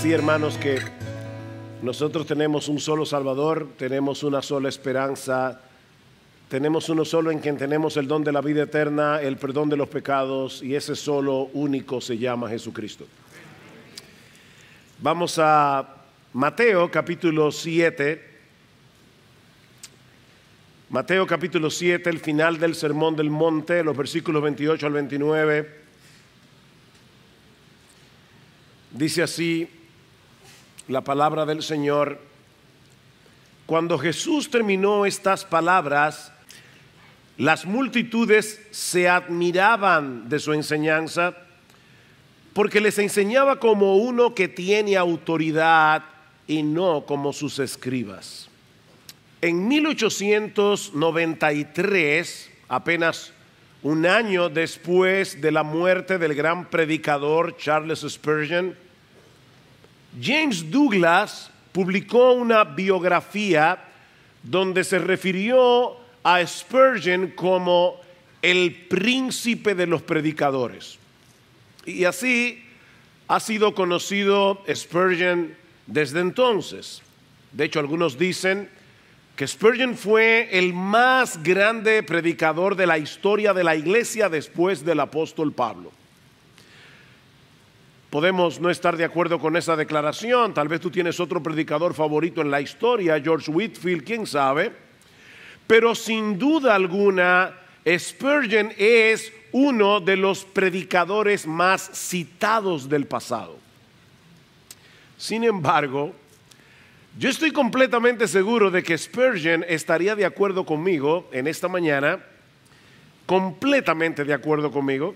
sí, hermanos, que nosotros tenemos un solo Salvador, tenemos una sola esperanza, tenemos uno solo en quien tenemos el don de la vida eterna, el perdón de los pecados, y ese solo único se llama Jesucristo. Vamos a Mateo capítulo 7. Mateo capítulo 7, el final del Sermón del Monte, los versículos 28 al 29. Dice así, la palabra del Señor. Cuando Jesús terminó estas palabras, las multitudes se admiraban de su enseñanza porque les enseñaba como uno que tiene autoridad y no como sus escribas. En 1893, apenas un año después de la muerte del gran predicador Charles Spurgeon, James Douglas publicó una biografía donde se refirió a Spurgeon como el príncipe de los predicadores. Y así ha sido conocido Spurgeon desde entonces. De hecho, algunos dicen que Spurgeon fue el más grande predicador de la historia de la iglesia después del apóstol Pablo. Podemos no estar de acuerdo con esa declaración, tal vez tú tienes otro predicador favorito en la historia, George Whitfield, quién sabe, pero sin duda alguna Spurgeon es uno de los predicadores más citados del pasado. Sin embargo, yo estoy completamente seguro de que Spurgeon estaría de acuerdo conmigo en esta mañana, completamente de acuerdo conmigo,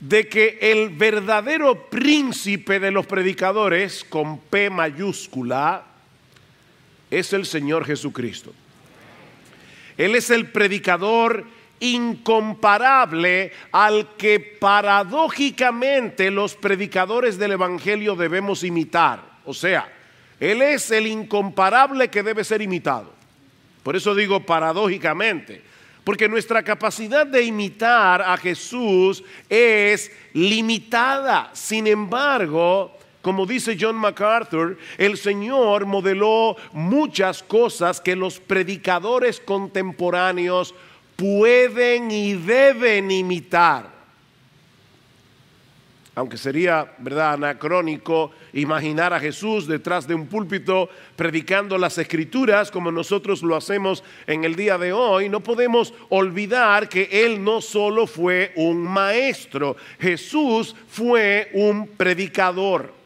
de que el verdadero príncipe de los predicadores, con P mayúscula, es el Señor Jesucristo. Él es el predicador incomparable al que paradójicamente los predicadores del Evangelio debemos imitar. O sea, Él es el incomparable que debe ser imitado. Por eso digo paradójicamente, porque nuestra capacidad de imitar a Jesús es limitada. Sin embargo, como dice John MacArthur, el Señor modeló muchas cosas que los predicadores contemporáneos pueden y deben imitar aunque sería, ¿verdad?, anacrónico imaginar a Jesús detrás de un púlpito predicando las escrituras como nosotros lo hacemos en el día de hoy, no podemos olvidar que Él no solo fue un maestro, Jesús fue un predicador.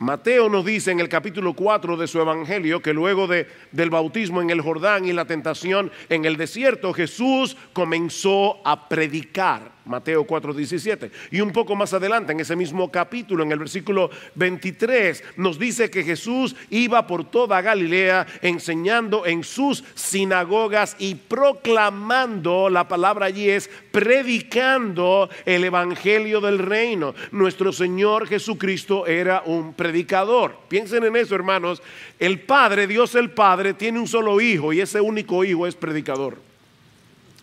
Mateo nos dice en el capítulo 4 de su Evangelio que luego de, del bautismo en el Jordán y la tentación en el desierto, Jesús comenzó a predicar. Mateo 4, 17. Y un poco más adelante, en ese mismo capítulo, en el versículo 23, nos dice que Jesús iba por toda Galilea enseñando en sus sinagogas y proclamando, la palabra allí es, predicando el Evangelio del reino. Nuestro Señor Jesucristo era un predicador predicador. Piensen en eso, hermanos. El Padre, Dios el Padre, tiene un solo hijo y ese único hijo es predicador.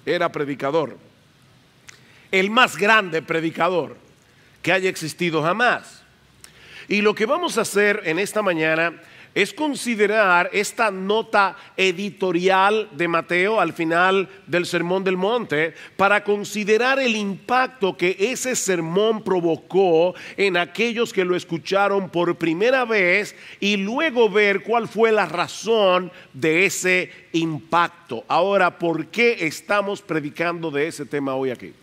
Era predicador. El más grande predicador que haya existido jamás. Y lo que vamos a hacer en esta mañana es considerar esta nota editorial de Mateo al final del Sermón del Monte para considerar el impacto que ese sermón provocó en aquellos que lo escucharon por primera vez y luego ver cuál fue la razón de ese impacto. Ahora, ¿por qué estamos predicando de ese tema hoy aquí?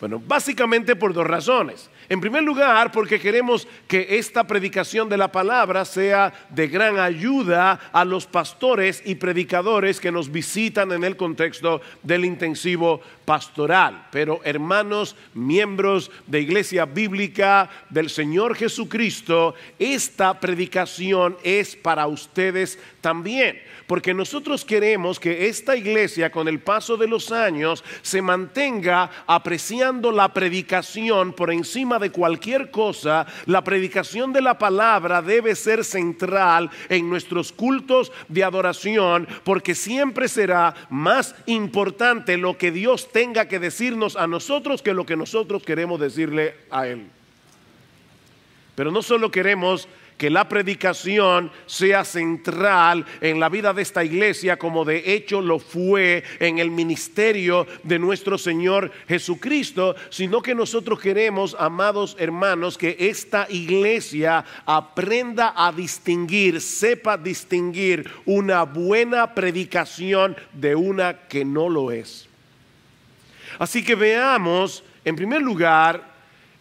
Bueno, básicamente por dos razones. En primer lugar, porque queremos que esta predicación de la palabra sea de gran ayuda a los pastores y predicadores que nos visitan en el contexto del intensivo pastoral. Pero hermanos, miembros de Iglesia Bíblica del Señor Jesucristo, esta predicación es para ustedes también, porque nosotros queremos que esta iglesia con el paso de los años se mantenga apreciando la predicación por encima de de cualquier cosa, la predicación de la palabra debe ser central en nuestros cultos de adoración porque siempre será más importante lo que Dios tenga que decirnos a nosotros que lo que nosotros queremos decirle a Él. Pero no solo queremos que la predicación sea central en la vida de esta iglesia, como de hecho lo fue en el ministerio de nuestro Señor Jesucristo, sino que nosotros queremos, amados hermanos, que esta iglesia aprenda a distinguir, sepa distinguir una buena predicación de una que no lo es. Así que veamos, en primer lugar,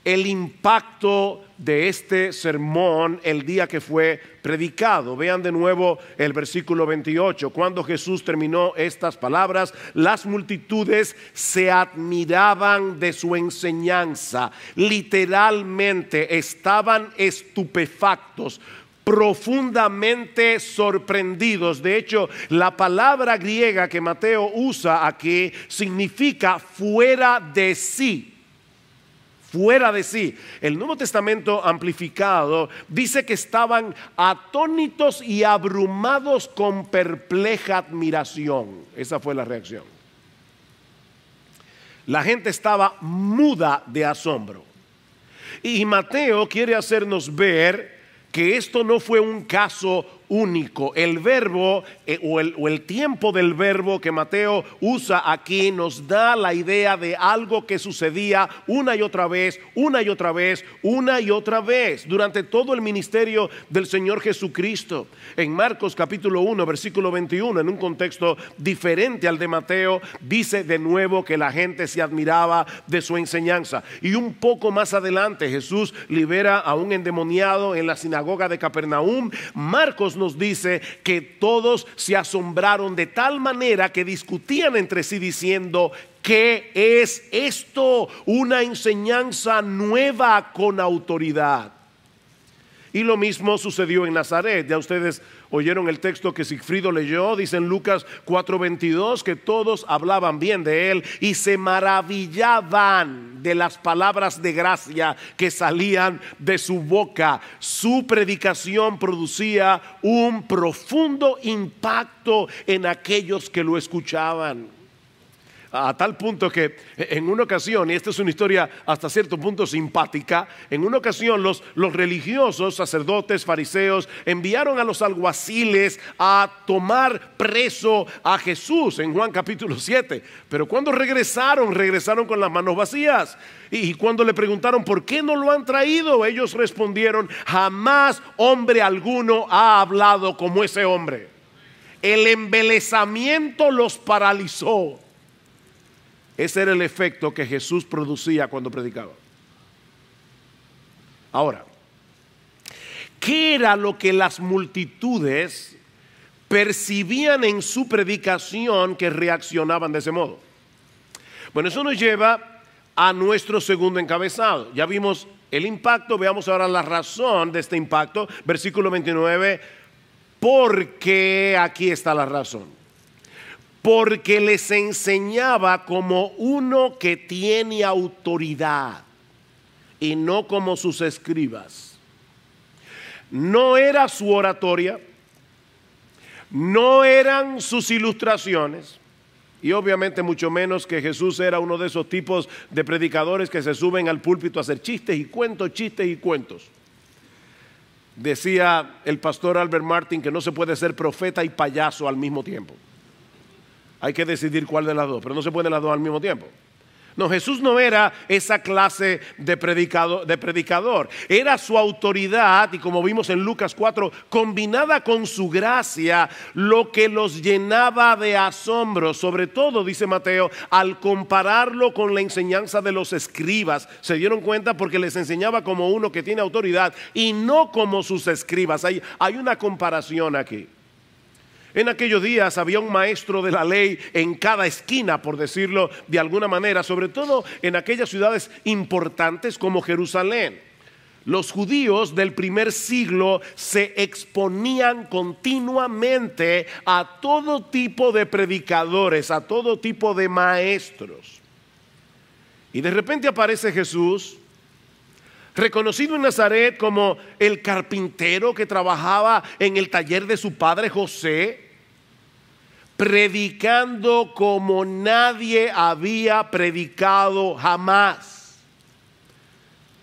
el impacto de este sermón el día que fue predicado. Vean de nuevo el versículo 28. Cuando Jesús terminó estas palabras, las multitudes se admiraban de su enseñanza. Literalmente estaban estupefactos profundamente sorprendidos. De hecho, la palabra griega que Mateo usa aquí significa fuera de sí fuera de sí. El Nuevo Testamento amplificado dice que estaban atónitos y abrumados con perpleja admiración. Esa fue la reacción. La gente estaba muda de asombro. Y Mateo quiere hacernos ver que esto no fue un caso único. El verbo eh, o, el, tiempo del verbo que Mateo usa aquí nos da la idea de algo que sucedía una y otra vez, una y otra vez, una y otra vez durante todo el ministerio del Señor Jesucristo. En Marcos capítulo 1, versículo 21, en un contexto diferente al de Mateo, dice de nuevo que la gente se admiraba de su enseñanza. Y un poco más adelante Jesús libera a un endemoniado en la sinagoga de Capernaum. Marcos nos dice que todos se asombraron de tal manera que discutían entre sí diciendo, ¿qué es esto? Una enseñanza nueva con autoridad. Y lo mismo sucedió en Nazaret. Ya ustedes oyeron el texto que Sigfrido leyó, dice en Lucas 4:22, que todos hablaban bien de él y se maravillaban de las palabras de gracia que salían de su boca. Su predicación producía un profundo impacto en aquellos que lo escuchaban a tal punto que en una ocasión, y esta es una historia hasta cierto punto simpática, en una ocasión los, los religiosos, sacerdotes, fariseos, enviaron a los alguaciles a tomar preso a Jesús en Juan capítulo 7. Pero cuando regresaron, regresaron con las manos vacías. Y cuando le preguntaron por qué no lo han traído, ellos respondieron, jamás hombre alguno ha hablado como ese hombre. El embelezamiento los paralizó. Ese era el efecto que Jesús producía cuando predicaba. Ahora, ¿qué era lo que las multitudes percibían en su predicación que reaccionaban de ese modo? Bueno, eso nos lleva a nuestro segundo encabezado. Ya vimos el impacto, veamos ahora la razón de este impacto. Versículo 29, porque aquí está la razón porque les enseñaba como uno que tiene autoridad y no como sus escribas. No era su oratoria, no eran sus ilustraciones, y obviamente mucho menos que Jesús era uno de esos tipos de predicadores que se suben al púlpito a hacer chistes y cuentos, chistes y cuentos. Decía el pastor Albert Martin que no se puede ser profeta y payaso al mismo tiempo. Hay que decidir cuál de las dos, pero no se puede las dos al mismo tiempo. No, Jesús no era esa clase de, predicado, de predicador. Era su autoridad, y como vimos en Lucas 4, combinada con su gracia, lo que los llenaba de asombro, sobre todo, dice Mateo, al compararlo con la enseñanza de los escribas. Se dieron cuenta porque les enseñaba como uno que tiene autoridad y no como sus escribas. hay una comparación aquí. En aquellos días había un maestro de la ley en cada esquina, por decirlo de alguna manera, sobre todo en aquellas ciudades importantes como Jerusalén. Los judíos del primer siglo se exponían continuamente a todo tipo de predicadores, a todo tipo de maestros. Y de repente aparece Jesús reconocido en Nazaret como el carpintero que trabajaba en el taller de su padre José, predicando como nadie había predicado jamás.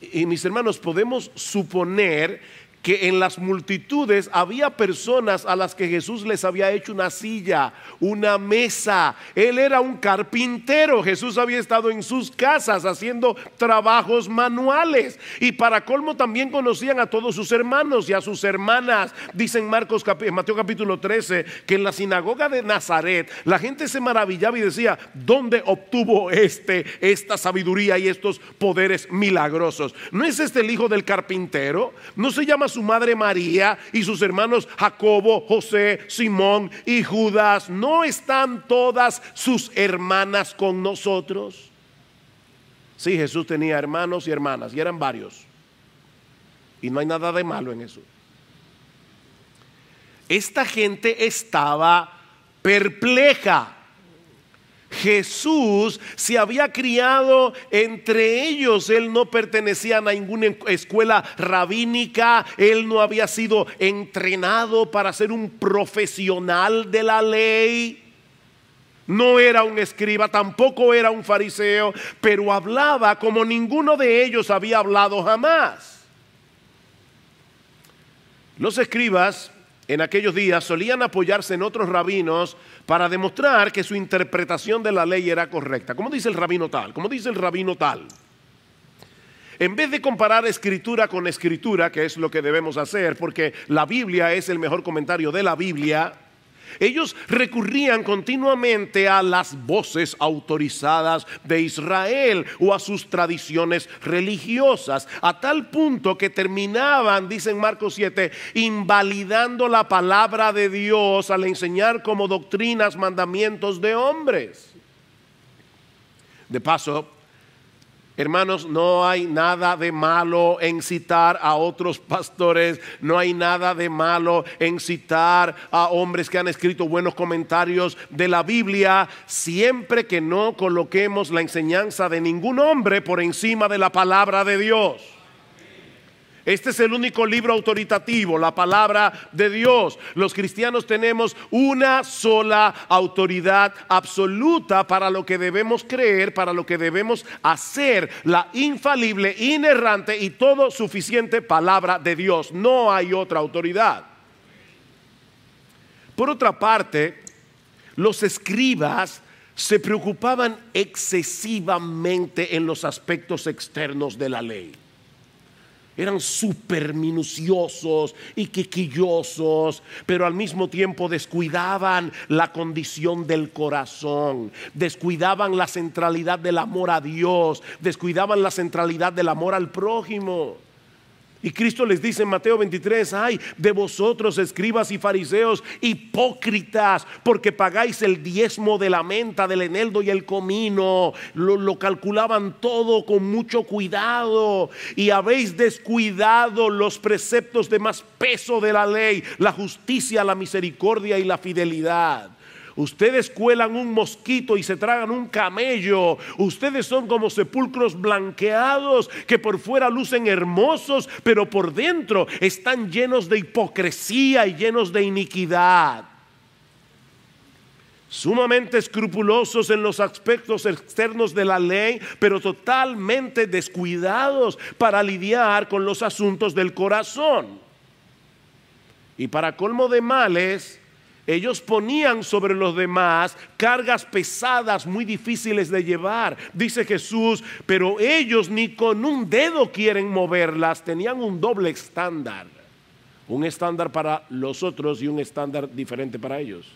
Y mis hermanos, podemos suponer que en las multitudes había personas a las que Jesús les había hecho una silla, una mesa. Él era un carpintero. Jesús había estado en sus casas haciendo trabajos manuales. Y para colmo también conocían a todos sus hermanos y a sus hermanas. Dicen Marcos, Mateo capítulo 13 que en la sinagoga de Nazaret la gente se maravillaba y decía, ¿dónde obtuvo este esta sabiduría y estos poderes milagrosos? ¿No es este el hijo del carpintero? ¿No se llama su su madre María y sus hermanos Jacobo, José, Simón y Judas? ¿No están todas sus hermanas con nosotros? Sí, Jesús tenía hermanos y hermanas, y eran varios. Y no hay nada de malo en eso. Esta gente estaba perpleja Jesús se había criado entre ellos, él no pertenecía a ninguna escuela rabínica, él no había sido entrenado para ser un profesional de la ley. No era un escriba, tampoco era un fariseo, pero hablaba como ninguno de ellos había hablado jamás. Los escribas en aquellos días solían apoyarse en otros rabinos para demostrar que su interpretación de la ley era correcta. ¿Cómo dice el rabino tal? ¿Cómo dice el rabino tal? En vez de comparar escritura con escritura, que es lo que debemos hacer, porque la Biblia es el mejor comentario de la Biblia, ellos recurrían continuamente a las voces autorizadas de Israel o a sus tradiciones religiosas, a tal punto que terminaban, dicen Marcos 7, invalidando la palabra de Dios al enseñar como doctrinas mandamientos de hombres. De paso, Hermanos, no hay nada de malo en citar a otros pastores, no hay nada de malo en citar a hombres que han escrito buenos comentarios de la Biblia, siempre que no coloquemos la enseñanza de ningún hombre por encima de la palabra de Dios. Este es el único libro autoritativo, la palabra de Dios. Los cristianos tenemos una sola autoridad absoluta para lo que debemos creer, para lo que debemos hacer, la infalible, inerrante y todo suficiente palabra de Dios. No hay otra autoridad. Por otra parte, los escribas se preocupaban excesivamente en los aspectos externos de la ley eran súper minuciosos y quiquillosos, pero al mismo tiempo descuidaban la condición del corazón, descuidaban la centralidad del amor a Dios, descuidaban la centralidad del amor al prójimo. Y Cristo les dice en Mateo 23, ay, de vosotros escribas y fariseos hipócritas, porque pagáis el diezmo de la menta, del eneldo y el comino. Lo, lo, calculaban todo con mucho cuidado y habéis descuidado los preceptos de más peso de la ley, la justicia, la misericordia y la fidelidad. Ustedes cuelan un mosquito y se tragan un camello. Ustedes son como sepulcros blanqueados que por fuera lucen hermosos, pero por dentro están llenos de hipocresía y llenos de iniquidad sumamente escrupulosos en los aspectos externos de la ley, pero totalmente descuidados para lidiar con los asuntos del corazón. Y para colmo de males, ellos ponían sobre los demás cargas pesadas muy difíciles de llevar, dice Jesús, pero ellos ni con un dedo quieren moverlas, tenían un doble estándar, un estándar para los otros y un estándar diferente para ellos.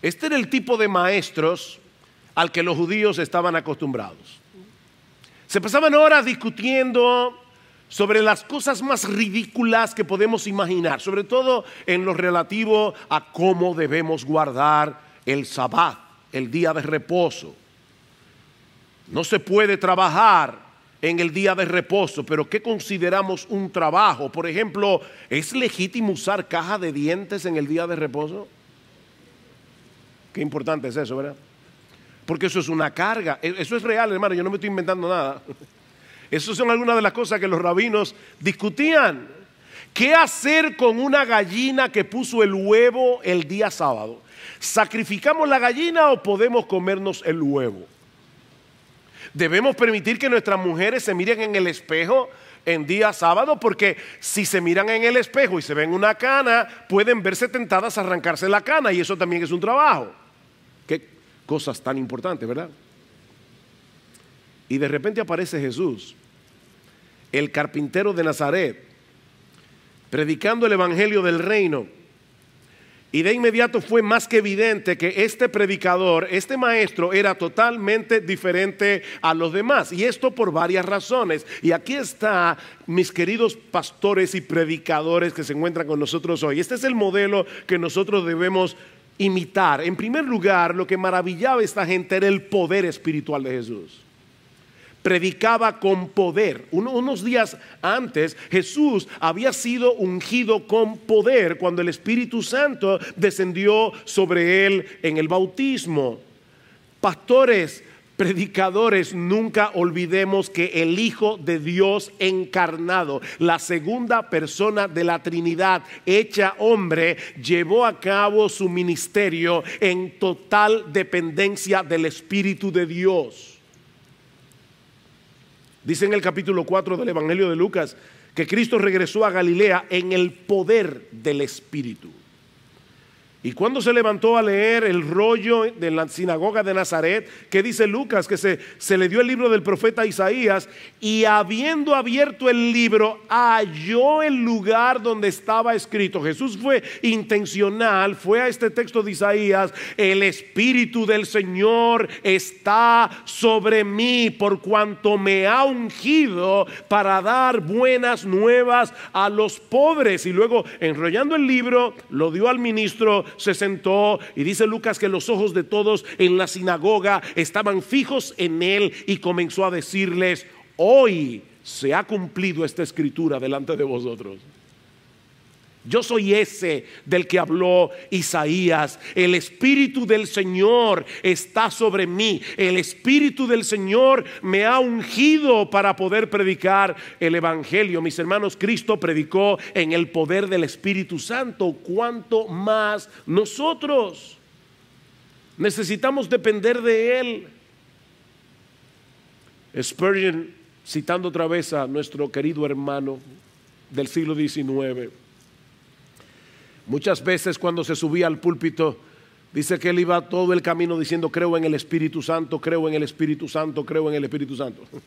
Este era el tipo de maestros al que los judíos estaban acostumbrados. Se pasaban horas discutiendo sobre las cosas más ridículas que podemos imaginar, sobre todo en lo relativo a cómo debemos guardar el sabbat, el día de reposo. No se puede trabajar en el día de reposo, pero ¿qué consideramos un trabajo? Por ejemplo, ¿es legítimo usar caja de dientes en el día de reposo? Qué importante es eso, ¿verdad? Porque eso es una carga, e-, eso es real, hermano, yo no me estoy inventando nada. Esas son algunas de las cosas que los rabinos discutían. ¿Qué hacer con una gallina que puso el huevo el día sábado? ¿Sacrificamos la gallina o podemos comernos el huevo? ¿Debemos permitir que nuestras mujeres se miren en el espejo en día sábado? Porque si se miran en el espejo y se ven una cana, pueden verse tentadas a arrancarse la cana y eso también es un trabajo. Qué cosas tan importantes, ¿verdad? Y de repente aparece Jesús el carpintero de Nazaret, predicando el Evangelio del reino. Y de inmediato fue más que evidente que este predicador, este maestro, era totalmente diferente a los demás. Y esto por varias razones. Y aquí está, mis queridos pastores y predicadores que se encuentran con nosotros hoy. Este es el modelo que nosotros debemos imitar. En primer lugar, lo que maravillaba a esta gente era el poder espiritual de Jesús predicaba con poder. unos días antes Jesús había sido ungido con poder cuando el Espíritu Santo descendió sobre él en el bautismo. Pastores, predicadores, nunca olvidemos que el Hijo de Dios encarnado, la segunda persona de la Trinidad, hecha hombre, llevó a cabo su ministerio en total dependencia del Espíritu de Dios. Dice en el capítulo 4 del Evangelio de Lucas que Cristo regresó a Galilea en el poder del Espíritu. Y cuando se levantó a leer el rollo de la sinagoga de Nazaret, que dice Lucas, que se, se le dio el libro del profeta Isaías, y habiendo abierto el libro, halló el lugar donde estaba escrito. Jesús fue intencional, fue a este texto de Isaías, el Espíritu del Señor está sobre mí por cuanto me ha ungido para dar buenas nuevas a los pobres. Y luego, enrollando el libro, lo dio al ministro se sentó y dice Lucas que los ojos de todos en la sinagoga estaban fijos en él y comenzó a decirles, hoy se ha cumplido esta escritura delante de vosotros. Yo soy ese del que habló Isaías. El Espíritu del Señor está sobre mí. El Espíritu del Señor me ha ungido para poder predicar el Evangelio. Mis hermanos, Cristo predicó en el poder del Espíritu Santo. ¿Cuánto más nosotros? Necesitamos depender de Él. Spurgeon, citando otra vez a nuestro querido hermano del siglo XIX, Muchas veces cuando se subía al púlpito, dice que él iba todo el camino diciendo, creo en el Espíritu Santo, creo en el Espíritu Santo, creo en el Espíritu Santo.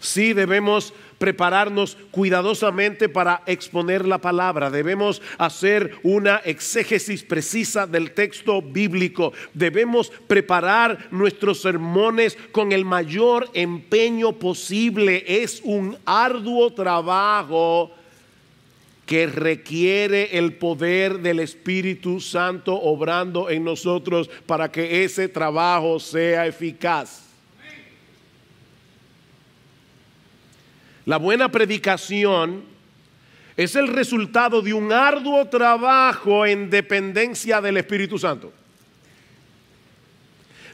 Sí debemos prepararnos cuidadosamente para exponer la palabra. Debemos hacer una exégesis precisa del texto bíblico. Debemos preparar nuestros sermones con el mayor empeño posible. Es un arduo trabajo que requiere el poder del Espíritu Santo obrando en nosotros para que ese trabajo sea eficaz. La buena predicación es el resultado de un arduo trabajo en dependencia del Espíritu Santo.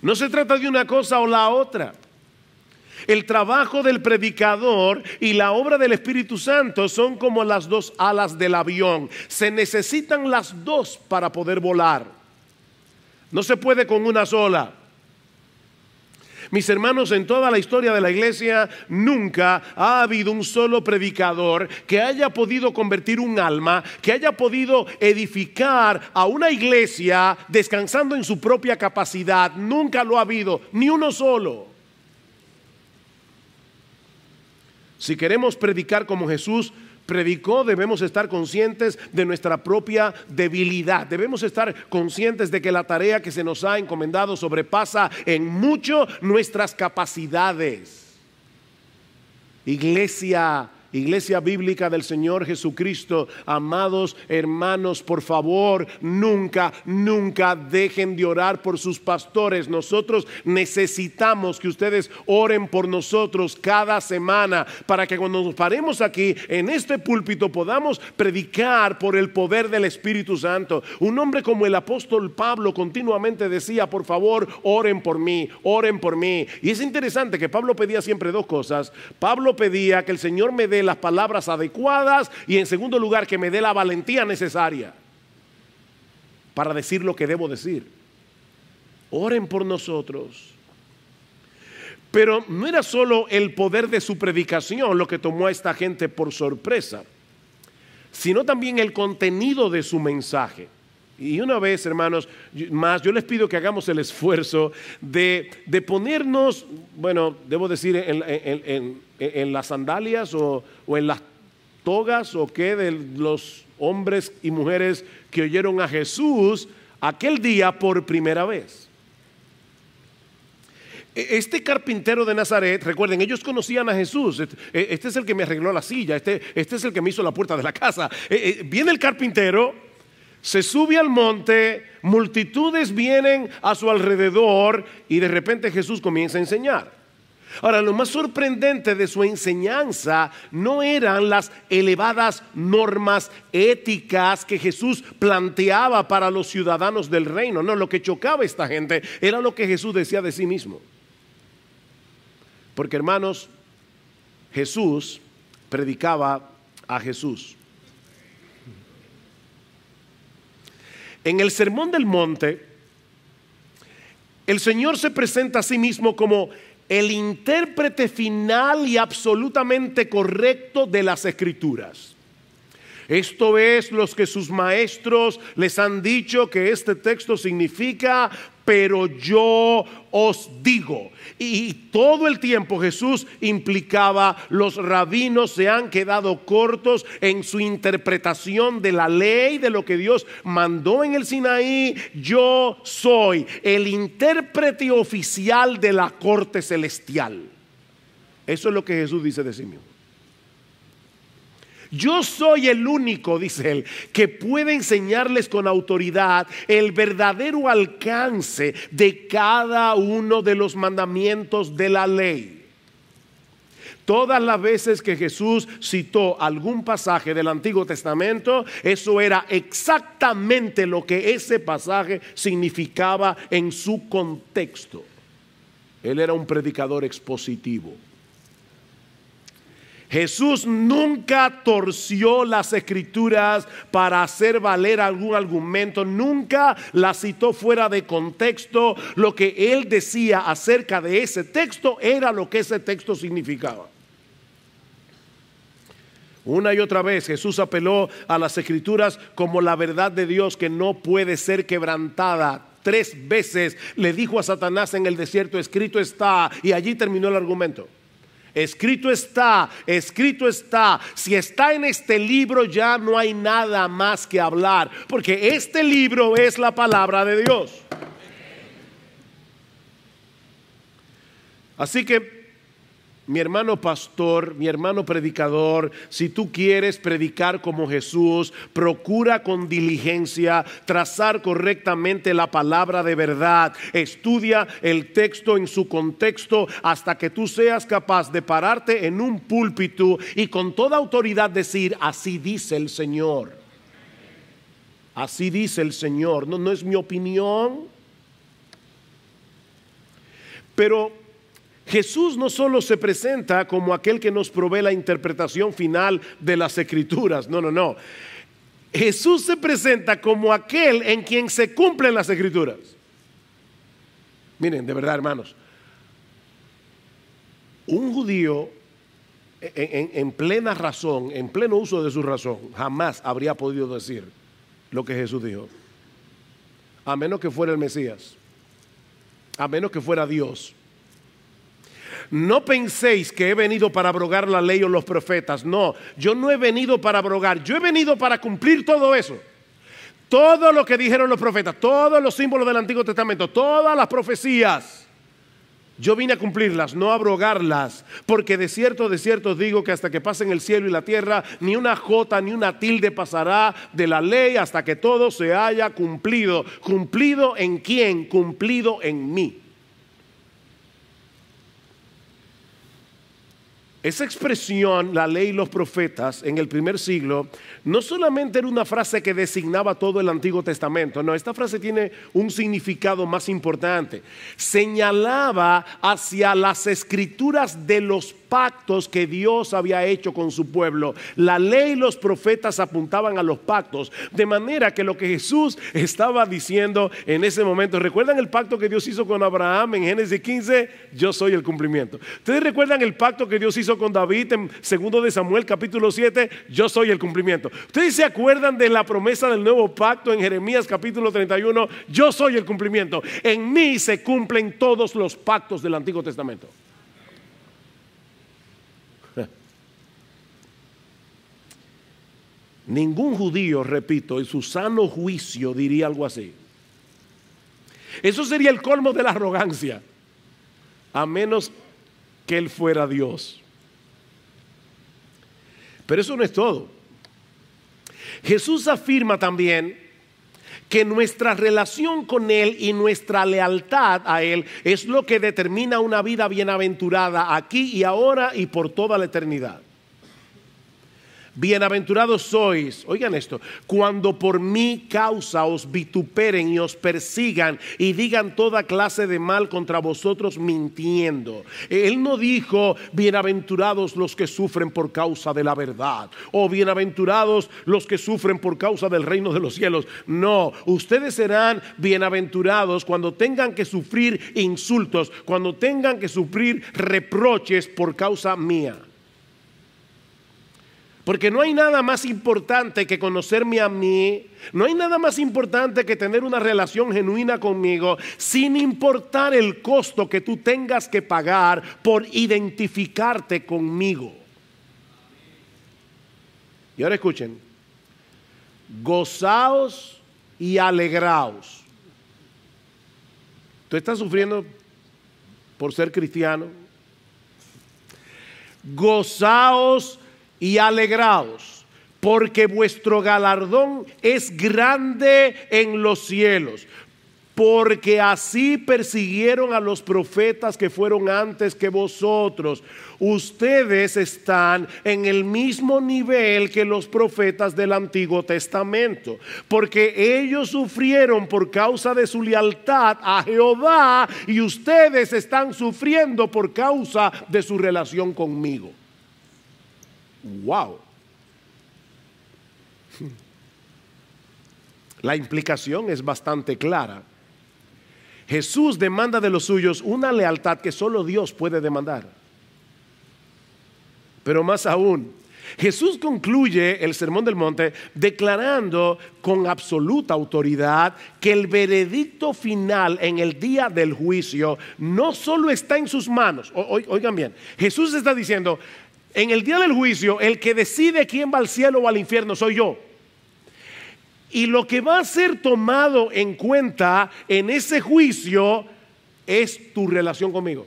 No se trata de una cosa o la otra. El trabajo del predicador y la obra del Espíritu Santo son como las dos alas del avión. Se necesitan las dos para poder volar. No se puede con una sola. Mis hermanos, en toda la historia de la iglesia nunca ha habido un solo predicador que haya podido convertir un alma, que haya podido edificar a una iglesia descansando en su propia capacidad. Nunca lo ha habido, ni uno solo. Si queremos predicar como Jesús predicó, debemos estar conscientes de nuestra propia debilidad. Debemos estar conscientes de que la tarea que se nos ha encomendado sobrepasa en mucho nuestras capacidades. Iglesia Iglesia Bíblica del Señor Jesucristo, amados hermanos, por favor, nunca, nunca dejen de orar por sus pastores. Nosotros necesitamos que ustedes oren por nosotros cada semana para que cuando nos paremos aquí en este púlpito podamos predicar por el poder del Espíritu Santo. Un hombre como el apóstol Pablo continuamente decía, por favor, oren por mí, oren por mí. Y es interesante que Pablo pedía siempre dos cosas. Pablo pedía que el Señor me dé las palabras adecuadas y en segundo lugar que me dé la valentía necesaria para decir lo que debo decir. Oren por nosotros. Pero no era solo el poder de su predicación lo que tomó a esta gente por sorpresa, sino también el contenido de su mensaje. Y una vez, hermanos, más, yo les pido que hagamos el esfuerzo de, de ponernos, bueno, debo decir, en, las sandalias o, en las togas o qué de los hombres y mujeres que oyeron a Jesús aquel día por primera vez. E, este carpintero de Nazaret, recuerden, ellos conocían a Jesús. Este, e, este, es el que me arregló la silla, este, este es el que me hizo la puerta de la casa. E, viene el carpintero se sube al monte, multitudes vienen a su alrededor y de repente Jesús comienza a enseñar. Ahora, lo más sorprendente de su enseñanza no eran las elevadas normas éticas que Jesús planteaba para los ciudadanos del reino, no, lo que chocaba a esta gente era lo que Jesús decía de sí mismo. Porque hermanos, Jesús predicaba a Jesús. En el Sermón del Monte, el Señor se presenta a sí mismo como el intérprete final y absolutamente correcto de las escrituras. Esto es lo que sus maestros les han dicho que este texto significa, pero yo os digo. Y todo el tiempo Jesús implicaba, los rabinos se han quedado cortos en su interpretación de la ley, de lo que Dios mandó en el Sinaí. Yo soy el intérprete oficial de la corte celestial. Eso es lo que Jesús dice de sí mismo. Yo soy el único, dice él, que puede enseñarles con autoridad el verdadero alcance de cada uno de los mandamientos de la ley. Todas las veces que Jesús citó algún pasaje del Antiguo Testamento, eso era exactamente lo que ese pasaje significaba en su contexto. Él era un predicador expositivo. Jesús nunca torció las escrituras para hacer valer algún argumento, nunca las citó fuera de contexto. Lo que él decía acerca de ese texto era lo que ese texto significaba. Una y otra vez Jesús apeló a las escrituras como la verdad de Dios que no puede ser quebrantada. Tres veces le dijo a Satanás en el desierto, escrito está, y allí terminó el argumento. Escrito está, escrito está. Si está en este libro ya no hay nada más que hablar, porque este libro es la palabra de Dios. Así que mi hermano pastor, mi hermano predicador, si tú quieres predicar como Jesús, procura con diligencia trazar correctamente la palabra de verdad. Estudia el texto en su contexto hasta que tú seas capaz de pararte en un púlpito y con toda autoridad decir, así dice el Señor. Así dice el Señor. No, no es mi opinión. Pero Jesús no solo se presenta como aquel que nos provee la interpretación final de las escrituras, no, no, no. Jesús se presenta como aquel en quien se cumplen las escrituras. Miren, de verdad, hermanos, un judío en, plena razón, en pleno uso de su razón, jamás habría podido decir lo que Jesús dijo. A menos que fuera el Mesías, a menos que fuera Dios no penséis que he venido para abrogar la ley o los profetas. No, yo no he venido para abrogar, yo he venido para cumplir todo eso. Todo lo que dijeron los profetas, todos los símbolos del Antiguo Testamento, todas las profecías. Yo vine a cumplirlas, no a abrogarlas, porque de cierto, de cierto os digo que hasta que pasen el cielo y la tierra, ni una jota ni una tilde pasará de la ley hasta que todo se haya cumplido. ¿Cumplido en quién? Cumplido en mí. Esa expresión, la ley y los profetas, en el primer siglo, no solamente era una frase que designaba todo el Antiguo Testamento, no, esta frase tiene un significado más importante. Señalaba hacia las escrituras de los pactos que Dios había hecho con su pueblo. La ley y los profetas apuntaban a los pactos. De manera que lo que Jesús estaba diciendo en ese momento, ¿recuerdan el pacto que Dios hizo con Abraham en Génesis 15? Yo soy el cumplimiento. ¿Ustedes recuerdan el pacto que Dios hizo con David en 2 de Samuel capítulo 7? Yo soy el cumplimiento. ¿Ustedes se acuerdan de la promesa del nuevo pacto en Jeremías capítulo 31? Yo soy el cumplimiento. En mí se cumplen todos los pactos del Antiguo Testamento. Ningún judío, repito, en su sano juicio diría algo así. Eso sería el colmo de la arrogancia, a menos que él fuera Dios. Pero eso no es todo. Jesús afirma también que nuestra relación con Él y nuestra lealtad a Él es lo que determina una vida bienaventurada aquí y ahora y por toda la eternidad. Bienaventurados sois, oigan esto, cuando por mi causa os vituperen y os persigan y digan toda clase de mal contra vosotros mintiendo. Él no dijo, bienaventurados los que sufren por causa de la verdad, o bienaventurados los que sufren por causa del reino de los cielos. No, ustedes serán bienaventurados cuando tengan que sufrir insultos, cuando tengan que sufrir reproches por causa mía. Porque no hay nada más importante que conocerme a mí, no hay nada más importante que tener una relación genuina conmigo, sin importar el costo que tú tengas que pagar por identificarte conmigo. Y ahora escuchen, gozaos y alegraos. Tú estás sufriendo por ser cristiano. Gozaos y alegraos, porque vuestro galardón es grande en los cielos, porque así persiguieron a los profetas que fueron antes que vosotros. Ustedes están en el mismo nivel que los profetas del Antiguo Testamento, porque ellos sufrieron por causa de su lealtad a Jehová y ustedes están sufriendo por causa de su relación conmigo wow. La implicación es bastante clara. Jesús demanda de los suyos una lealtad que solo Dios puede demandar. Pero más aún, Jesús concluye el Sermón del Monte declarando con absoluta autoridad que el veredicto final en el día del juicio no solo está en sus manos, oigan bien, Jesús está diciendo, en el día del juicio, el que decide quién va al cielo o al infierno soy yo. Y lo que va a ser tomado en cuenta en ese juicio es tu relación conmigo.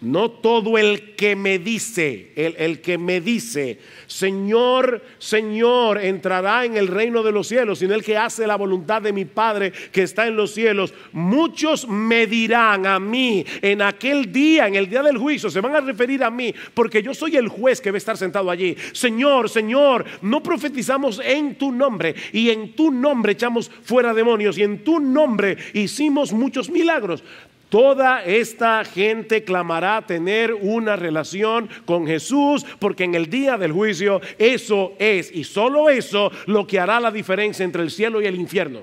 No todo el que me dice, el, que me dice, Señor, Señor, entrará en el reino de los cielos, sino el que hace la voluntad de mi Padre que está en los cielos. Muchos me dirán a mí en aquel día, en el día del juicio, se van a referir a mí, porque yo soy el juez que va a estar sentado allí. Señor, Señor, no profetizamos en tu nombre, y en tu nombre echamos fuera demonios, y en tu nombre hicimos muchos milagros. Toda esta gente clamará tener una relación con Jesús porque en el día del juicio eso es y solo eso lo que hará la diferencia entre el cielo y el infierno.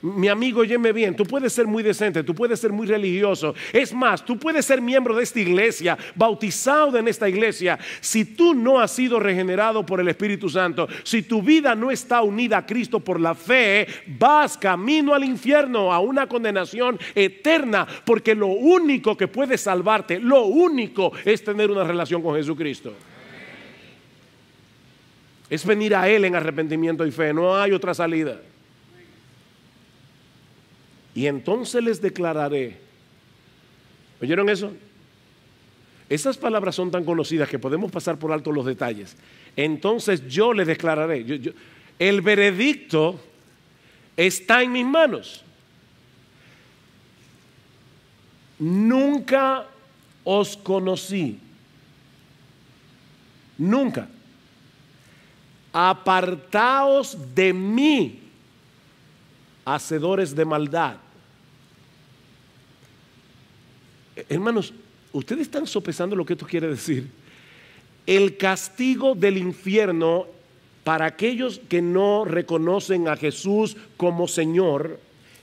Mi amigo, óyeme bien, tú puedes ser muy decente, tú puedes ser muy religioso. Es más, tú puedes ser miembro de esta iglesia, bautizado en esta iglesia. Si tú no has sido regenerado por el Espíritu Santo, si tu vida no está unida a Cristo por la fe, vas camino al infierno, a una condenación eterna, porque lo único que puede salvarte, lo único es tener una relación con Jesucristo. Es venir a Él en arrepentimiento y fe, no hay otra salida. Y entonces les declararé. ¿Oyeron eso? Esas palabras son tan conocidas que podemos pasar por alto los detalles. Entonces yo les declararé. el veredicto está en mis manos. Nunca os conocí. Nunca. Apartaos de mí, hacedores de maldad. Hermanos, ustedes están sopesando lo que esto quiere decir. El castigo del infierno para aquellos que no reconocen a Jesús como Señor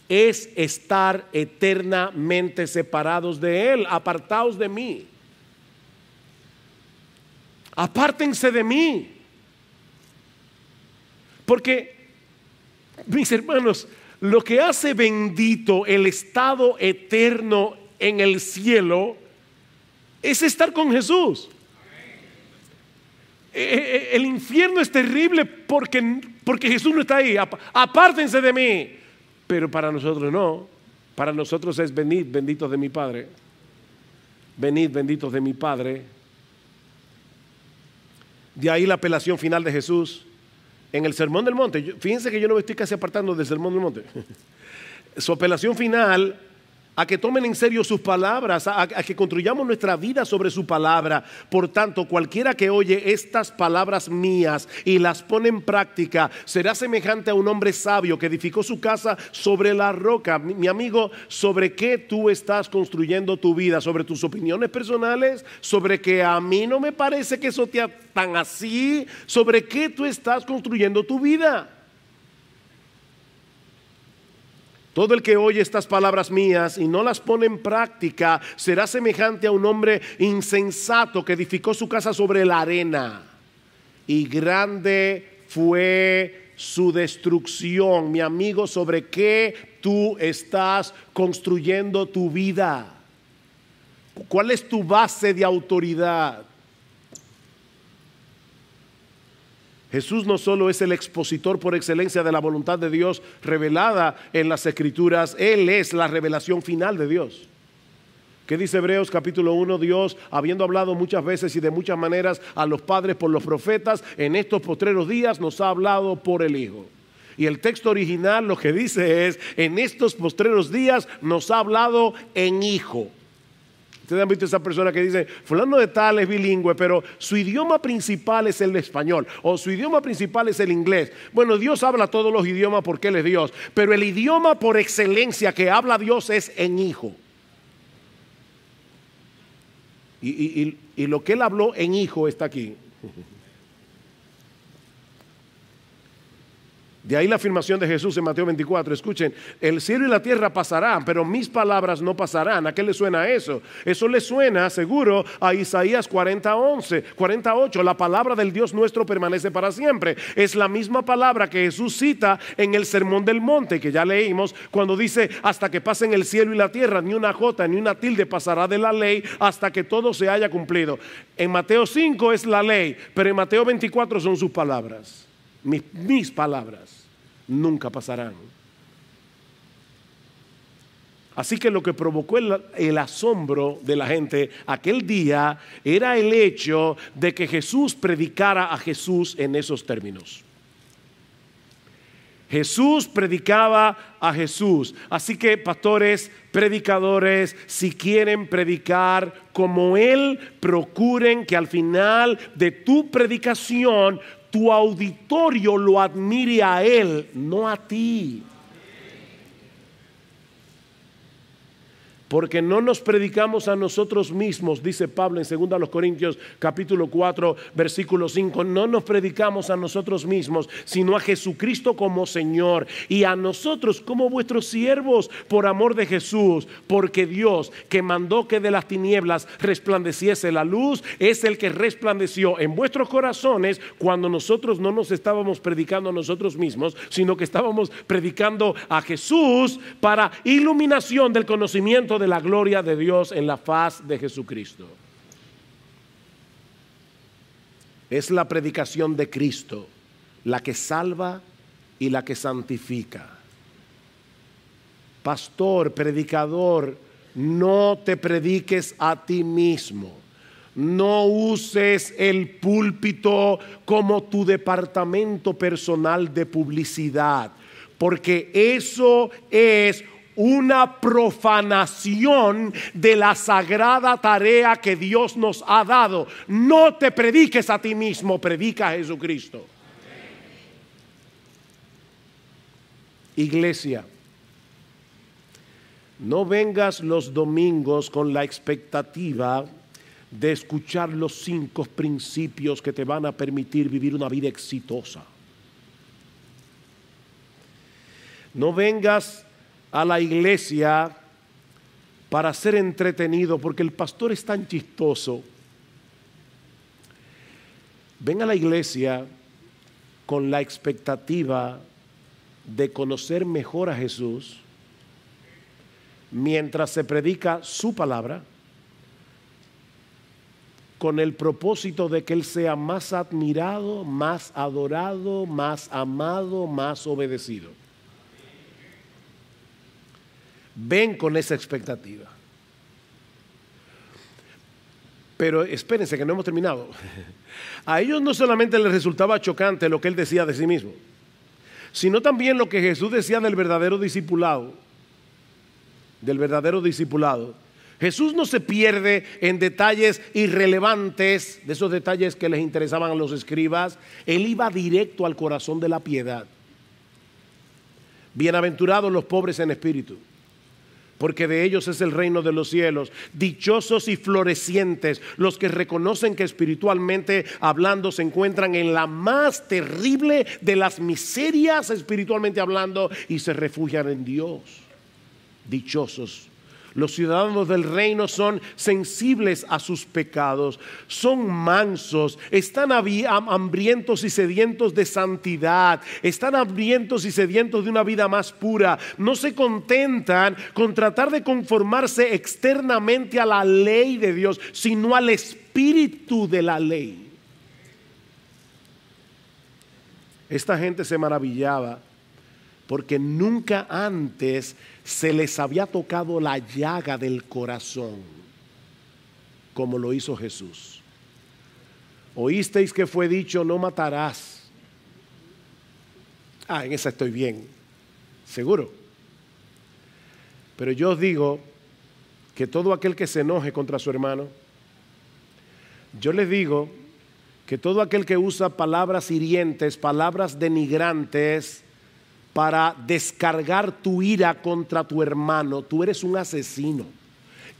es estar eternamente separados de Él, apartados de mí. Apártense de mí. Porque, mis hermanos, lo que hace bendito el estado eterno en el cielo es estar con Jesús. E, e, e, el infierno es terrible porque, porque Jesús no está ahí. Apártense de mí. Pero para nosotros no. Para nosotros es venid, benditos de mi Padre. Venid, benditos de mi Padre. De ahí la apelación final de Jesús en el Sermón del Monte. Fíjense que yo no me estoy casi apartando del Sermón del Monte. Su apelación final a que tomen en serio sus palabras, a, que construyamos nuestra vida sobre su palabra. Por tanto, cualquiera que oye estas palabras mías y las pone en práctica, será semejante a un hombre sabio que edificó su casa sobre la roca. Mi, amigo, ¿sobre qué tú estás construyendo tu vida? ¿Sobre tus opiniones personales? ¿Sobre que a mí no me parece que eso te tan así? ¿Sobre qué tú estás construyendo tu vida? Todo el que oye estas palabras mías y no las pone en práctica será semejante a un hombre insensato que edificó su casa sobre la arena. Y grande fue su destrucción, mi amigo, sobre qué tú estás construyendo tu vida. ¿Cuál es tu base de autoridad? Jesús no solo es el expositor por excelencia de la voluntad de Dios revelada en las escrituras, Él es la revelación final de Dios. ¿Qué dice Hebreos capítulo 1? Dios, habiendo hablado muchas veces y de muchas maneras a los padres por los profetas, en estos postreros días nos ha hablado por el Hijo. Y el texto original lo que dice es, en estos postreros días nos ha hablado en Hijo. Ustedes han visto esa persona que dice, fulano de tal es bilingüe, pero su idioma principal es el español o su idioma principal es el inglés. Bueno, Dios habla todos los idiomas porque Él es Dios, pero el idioma por excelencia que habla Dios es en hijo. Y, y lo que Él habló en hijo está aquí. De ahí la afirmación de Jesús en Mateo 24. Escuchen, el cielo y la tierra pasarán, pero mis palabras no pasarán. ¿A qué le suena eso? Eso le suena, seguro, a Isaías 40, 11, 48. La palabra del Dios nuestro permanece para siempre. Es la misma palabra que Jesús cita en el Sermón del Monte, que ya leímos, cuando dice, hasta que pasen el cielo y la tierra, ni una jota ni una tilde pasará de la ley hasta que todo se haya cumplido. En Mateo 5 es la ley, pero en Mateo 24 son sus palabras mis, palabras nunca pasarán. Así que lo que provocó el, el, asombro de la gente aquel día era el hecho de que Jesús predicara a Jesús en esos términos. Jesús predicaba a Jesús. Así que pastores, predicadores, si quieren predicar como Él, procuren que al final de tu predicación tu auditorio lo admire a Él, no a ti. Porque no nos predicamos a nosotros mismos, dice Pablo en 2 Corintios capítulo 4, versículo 5, no nos predicamos a nosotros mismos, sino a Jesucristo como Señor y a nosotros como vuestros siervos por amor de Jesús, porque Dios que mandó que de las tinieblas resplandeciese la luz, es el que resplandeció en vuestros corazones cuando nosotros no nos estábamos predicando a nosotros mismos, sino que estábamos predicando a Jesús para iluminación del conocimiento de la gloria de Dios en la faz de Jesucristo. Es la predicación de Cristo la que salva y la que santifica. Pastor, predicador, no te prediques a ti mismo. No uses el púlpito como tu departamento personal de publicidad, porque eso es una profanación de la sagrada tarea que Dios nos ha dado. No te prediques a ti mismo, predica a Jesucristo. Iglesia, no vengas los domingos con la expectativa de escuchar los cinco principios que te van a permitir vivir una vida exitosa. No vengas a la iglesia para ser entretenido, porque el pastor es tan chistoso. Ven a la iglesia con la expectativa de conocer mejor a Jesús mientras se predica su palabra, con el propósito de que Él sea más admirado, más adorado, más amado, más obedecido. Ven con esa expectativa. Pero espérense que no hemos terminado. A ellos no solamente les resultaba chocante lo que él decía de sí mismo, sino también lo que Jesús decía del verdadero discipulado. Del verdadero discipulado. Jesús no se pierde en detalles irrelevantes, de esos detalles que les interesaban a los escribas. Él iba directo al corazón de la piedad. Bienaventurados los pobres en espíritu porque de ellos es el reino de los cielos. Dichosos y florecientes los que reconocen que espiritualmente hablando se encuentran en la más terrible de las miserias espiritualmente hablando y se refugian en Dios. Dichosos los ciudadanos del reino son sensibles a sus pecados, son mansos, están hambrientos y sedientos de santidad, están hambrientos y sedientos de una vida más pura. No se contentan con tratar de conformarse externamente a la ley de Dios, sino al espíritu de la ley. Esta gente se maravillaba porque nunca antes se les había tocado la llaga del corazón, como lo hizo Jesús. Oísteis que fue dicho, no matarás. Ah, en esa estoy bien, seguro. Pero yo os digo que todo aquel que se enoje contra su hermano, yo les digo que todo aquel que usa palabras hirientes, palabras denigrantes, para descargar tu ira contra tu hermano, tú eres un asesino.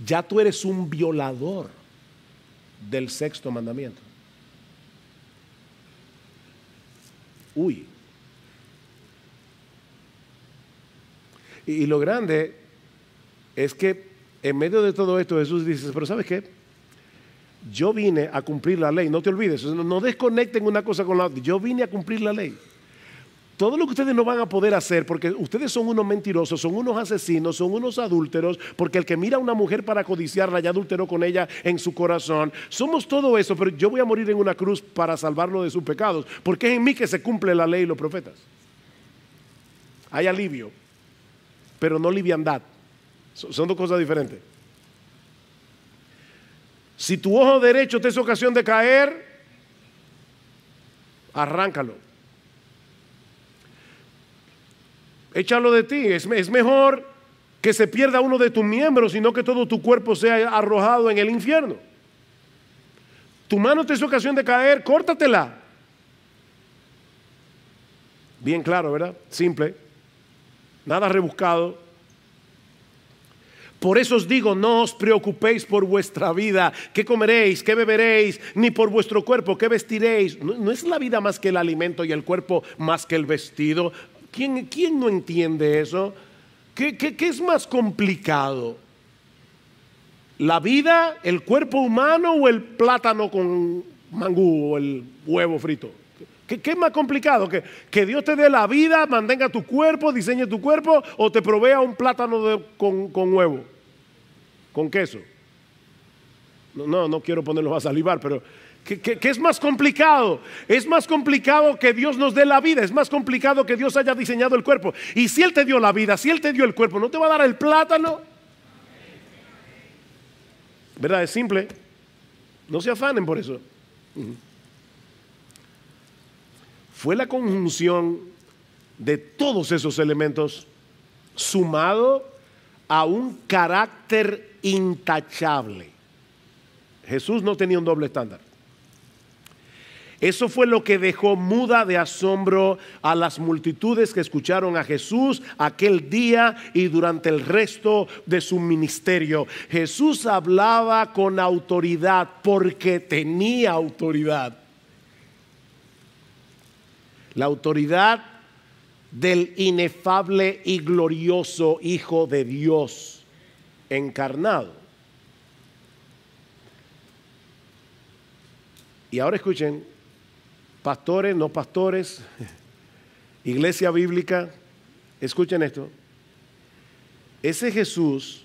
Ya tú eres un violador del sexto mandamiento. Uy. Y, lo grande es que en medio de todo esto Jesús dice, pero ¿sabes qué? Yo vine a cumplir la ley, no te olvides, no desconecten una cosa con la otra, yo vine a cumplir la ley. Todo lo que ustedes no van a poder hacer, porque ustedes son unos mentirosos, son unos asesinos, son unos adúlteros, porque el que mira a una mujer para codiciarla ya adulteró con ella en su corazón. Somos todo eso, pero yo voy a morir en una cruz para salvarlo de sus pecados, porque es en mí que se cumple la ley y los profetas. Hay alivio, pero no liviandad. Son dos cosas diferentes. Si tu ojo derecho te es ocasión de caer, arráncalo échalo de ti. Es, mejor que se pierda uno de tus miembros, sino que todo tu cuerpo sea arrojado en el infierno. Tu mano te es ocasión de caer, córtatela. Bien claro, ¿verdad? Simple. Nada rebuscado. Por eso os digo, no os preocupéis por vuestra vida, qué comeréis, qué beberéis, ni por vuestro cuerpo, qué vestiréis. no, es la vida más que el alimento y el cuerpo más que el vestido. ¿Quién, no entiende eso? ¿Qué, ¿Qué, es más complicado? ¿La vida, el cuerpo humano o el plátano con mangú o el huevo frito? ¿Qué, es más complicado? ¿Que, Dios te dé la vida, mantenga tu cuerpo, diseñe tu cuerpo o te provea un plátano con, con, huevo, con queso? No, no, no quiero ponerlos a salivar, pero que, es más complicado. Es más complicado que Dios nos dé la vida. Es más complicado que Dios haya diseñado el cuerpo. Y si Él te dio la vida, si Él te dio el cuerpo, ¿no te va a dar el plátano? ¿Verdad? Es simple. No se afanen por eso. Fue la conjunción de todos esos elementos sumado a un carácter intachable. Jesús no tenía un doble estándar. Eso fue lo que dejó muda de asombro a las multitudes que escucharon a Jesús aquel día y durante el resto de su ministerio. Jesús hablaba con autoridad porque tenía autoridad. La autoridad del inefable y glorioso Hijo de Dios encarnado. Y ahora escuchen pastores, no pastores, iglesia bíblica, escuchen esto, ese Jesús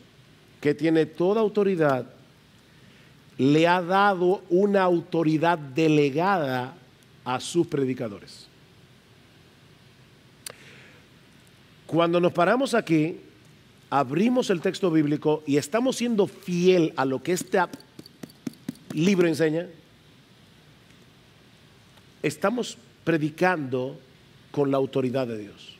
que tiene toda autoridad, le ha dado una autoridad delegada a sus predicadores. Cuando nos paramos aquí, abrimos el texto bíblico y estamos siendo fiel a lo que este libro enseña, estamos predicando con la autoridad de Dios.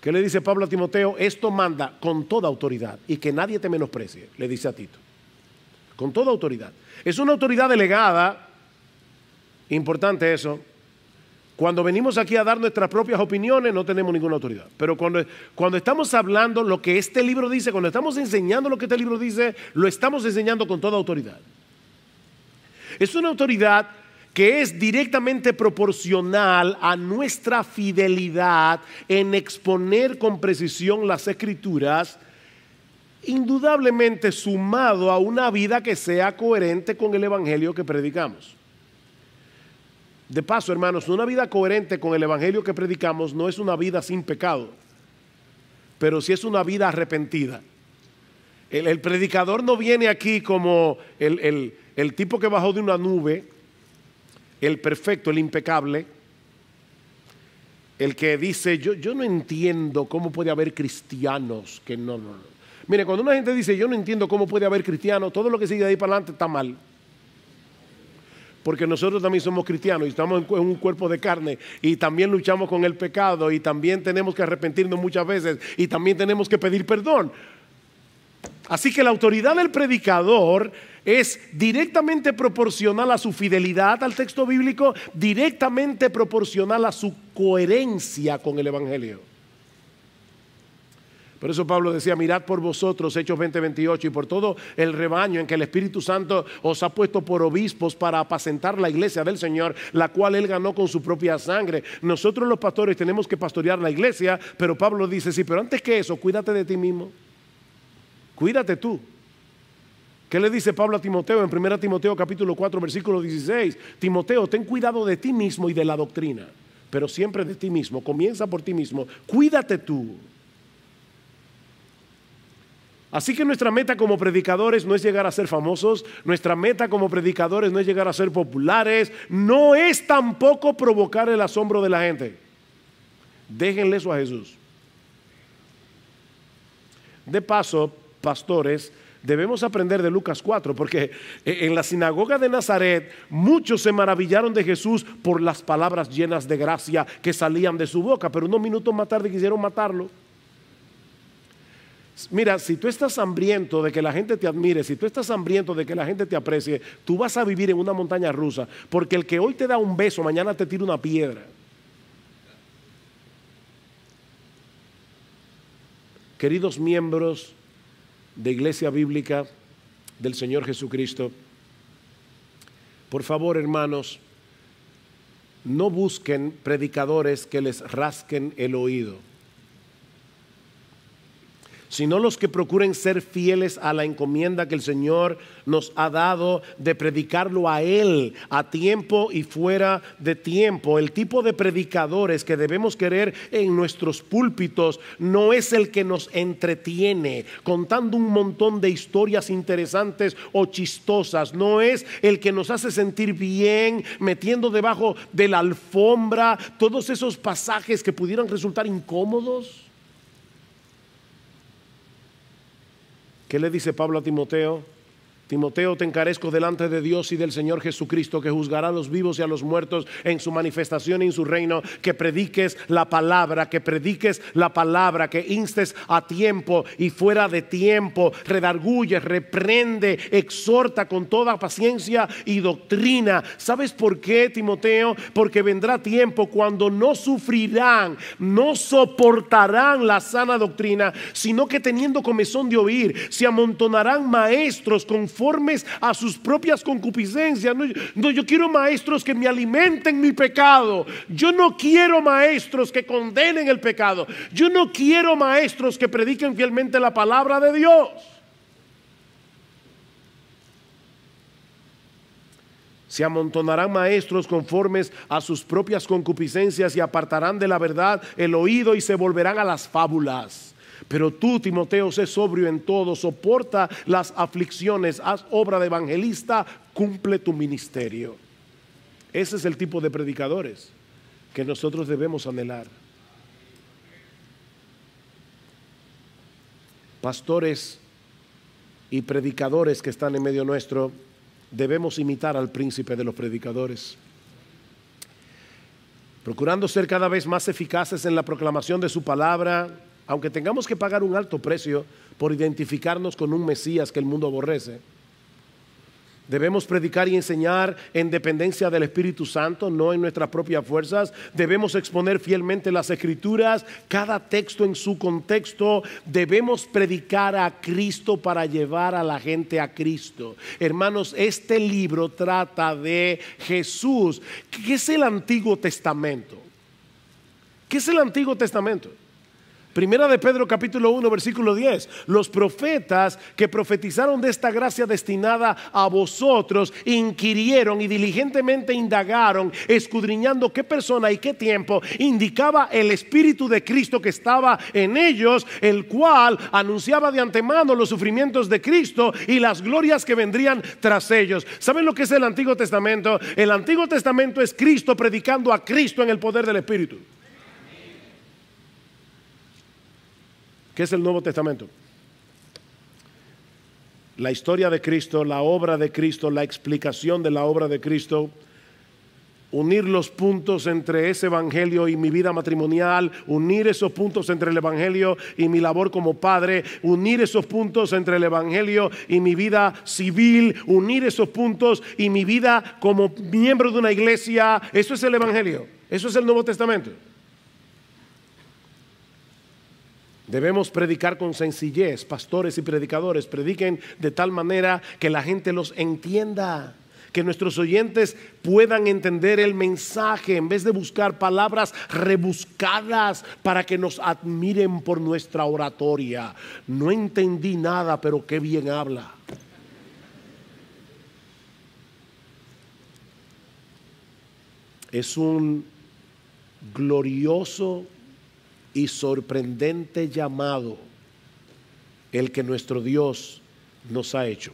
¿Qué le dice Pablo a Timoteo? Esto manda con toda autoridad y que nadie te menosprecie, le dice a Tito. Con toda autoridad. Es una autoridad delegada, importante eso. Cuando venimos aquí a dar nuestras propias opiniones no tenemos ninguna autoridad. Pero cuando, cuando estamos hablando lo que este libro dice, cuando estamos enseñando lo que este libro dice, lo estamos enseñando con toda autoridad. Es una autoridad que es directamente proporcional a nuestra fidelidad en exponer con precisión las escrituras, indudablemente sumado a una vida que sea coherente con el Evangelio que predicamos. De paso, hermanos, una vida coherente con el Evangelio que predicamos no es una vida sin pecado, pero sí es una vida arrepentida. El, predicador no viene aquí como el tipo que bajó de una nube el perfecto, el impecable, el que dice, yo, yo no entiendo cómo puede haber cristianos que no, Mire, cuando una gente dice, yo no entiendo cómo puede haber cristianos, todo lo que sigue de ahí para adelante está mal. Porque nosotros también somos cristianos y estamos en un cuerpo de carne y también luchamos con el pecado y también tenemos que arrepentirnos muchas veces y también tenemos que pedir perdón. Así que la autoridad del predicador es directamente proporcional a su fidelidad al texto bíblico, directamente proporcional a su coherencia con el Evangelio. Por eso Pablo decía, mirad por vosotros, Hechos 20, y por todo el rebaño en que el Espíritu Santo os ha puesto por obispos para apacentar la iglesia del Señor, la cual él ganó con su propia sangre. Nosotros los pastores tenemos que pastorear la iglesia, pero Pablo dice, sí, pero antes que eso, cuídate de ti mismo. Cuídate tú. ¿Qué le dice Pablo a Timoteo en 1 Timoteo capítulo 4 versículo 16? Timoteo, ten cuidado de ti mismo y de la doctrina, pero siempre de ti mismo. Comienza por ti mismo. Cuídate tú. Así que nuestra meta como predicadores no es llegar a ser famosos, nuestra meta como predicadores no es llegar a ser populares, no es tampoco provocar el asombro de la gente. Déjenle eso a Jesús. De paso, pastores, debemos aprender de Lucas 4, porque e, en la sinagoga de Nazaret muchos se maravillaron de Jesús por las palabras llenas de gracia que salían de su boca, pero unos minutos más tarde quisieron matarlo. Mira, si tú estás hambriento de que la gente te admire, si tú estás hambriento de que la gente te aprecie, tú vas a vivir en una montaña rusa, porque el que hoy te da un beso, mañana te tira una piedra. Queridos miembros de Iglesia Bíblica del Señor Jesucristo. Por favor, hermanos, no busquen predicadores que les rasquen el oído sino los que procuren ser fieles a la encomienda que el Señor nos ha dado de predicarlo a Él a tiempo y fuera de tiempo. El tipo de predicadores que debemos querer en nuestros púlpitos no es el que nos entretiene contando un montón de historias interesantes o chistosas, no es el que nos hace sentir bien metiendo debajo de la alfombra todos esos pasajes que pudieran resultar incómodos ¿Qué le dice Pablo a Timoteo? Timoteo, te encarezco delante de Dios y del Señor Jesucristo, que juzgará a los vivos y a los muertos en su manifestación y en su reino, que prediques la palabra, que prediques la palabra, que instes a tiempo y fuera de tiempo, redarguye, reprende, exhorta con toda paciencia y doctrina. ¿Sabes por qué, Timoteo? Porque vendrá tiempo cuando no sufrirán, no soportarán la sana doctrina, sino que teniendo comezón de oír, se amontonarán maestros con conformes a sus propias concupiscencias. No, yo quiero maestros que me alimenten mi pecado. Yo no quiero maestros que condenen el pecado. Yo no quiero maestros que prediquen fielmente la palabra de Dios. Se amontonarán maestros conformes a sus propias concupiscencias y apartarán de la verdad el oído y se volverán a las fábulas. Pero tú, Timoteo, sé sobrio en todo, soporta las aflicciones, haz obra de evangelista, cumple tu ministerio. Ese es el tipo de predicadores que nosotros debemos anhelar. Pastores y predicadores que están en medio nuestro, debemos imitar al príncipe de los predicadores procurando ser cada vez más eficaces en la proclamación de su palabra, aunque tengamos que pagar un alto precio por identificarnos con un Mesías que el mundo aborrece, Debemos predicar y enseñar en dependencia del Espíritu Santo, no en nuestras propias fuerzas. Debemos exponer fielmente las escrituras, cada texto en su contexto. Debemos predicar a Cristo para llevar a la gente a Cristo. Hermanos, este libro trata de Jesús. ¿Qué es el Antiguo Testamento? ¿Qué es el Antiguo Testamento? Primera de Pedro capítulo 1 versículo 10. Los profetas que profetizaron de esta gracia destinada a vosotros inquirieron y diligentemente indagaron, escudriñando qué persona y qué tiempo indicaba el Espíritu de Cristo que estaba en ellos, el cual anunciaba de antemano los sufrimientos de Cristo y las glorias que vendrían tras ellos. ¿Saben lo que es el Antiguo Testamento? El Antiguo Testamento es Cristo predicando a Cristo en el poder del Espíritu. ¿Qué es el Nuevo Testamento? La historia de Cristo, la obra de Cristo, la explicación de la obra de Cristo, unir los puntos entre ese evangelio y mi vida matrimonial, unir esos puntos entre el evangelio y mi labor como padre, unir esos puntos entre el evangelio y mi vida civil, unir esos puntos y mi vida como miembro de una iglesia, eso es el evangelio, eso es el Nuevo Testamento. Debemos predicar con sencillez. Pastores y predicadores prediquen de tal manera que la gente los entienda, que nuestros oyentes puedan entender el mensaje en vez de buscar palabras rebuscadas para que nos admiren por nuestra oratoria. No entendí nada, pero qué bien habla. Es un glorioso y sorprendente llamado el que nuestro Dios nos ha hecho.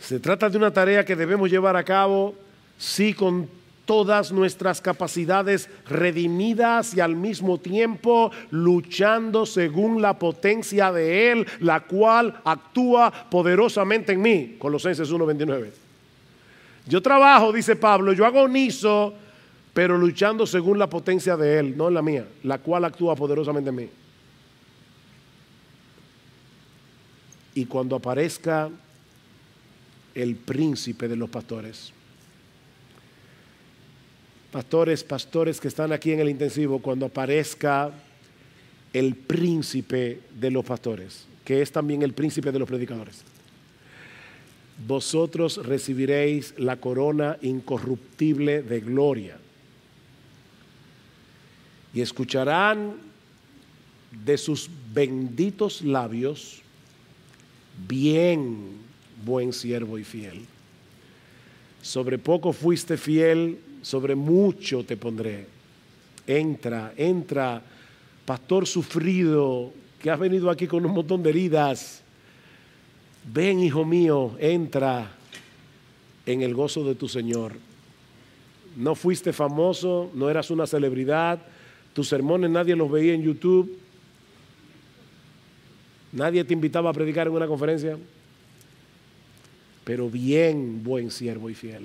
Se trata de una tarea que debemos llevar a cabo, sí, con todas nuestras capacidades redimidas y al mismo tiempo luchando según la potencia de Él, la cual actúa poderosamente en mí. Colosenses 1:29. Yo trabajo, dice Pablo, yo agonizo pero luchando según la potencia de Él, no en la mía, la cual actúa poderosamente en mí. Y cuando aparezca el príncipe de los pastores, pastores, pastores que están aquí en el intensivo, cuando aparezca el príncipe de los pastores, que es también el príncipe de los predicadores vosotros recibiréis la corona incorruptible de gloria y escucharán de sus benditos labios, bien, buen siervo y fiel. Sobre poco fuiste fiel, sobre mucho te pondré. Entra, entra, pastor sufrido, que has venido aquí con un montón de heridas. Ven, hijo mío, entra en el gozo de tu Señor. No fuiste famoso, no eras una celebridad, tus sermones nadie los veía en YouTube. Nadie te invitaba a predicar en una conferencia. Pero bien, buen siervo y fiel.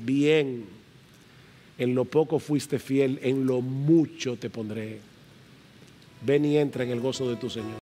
Bien. En lo poco fuiste fiel, en lo mucho te pondré. Ven y entra en el gozo de tu Señor.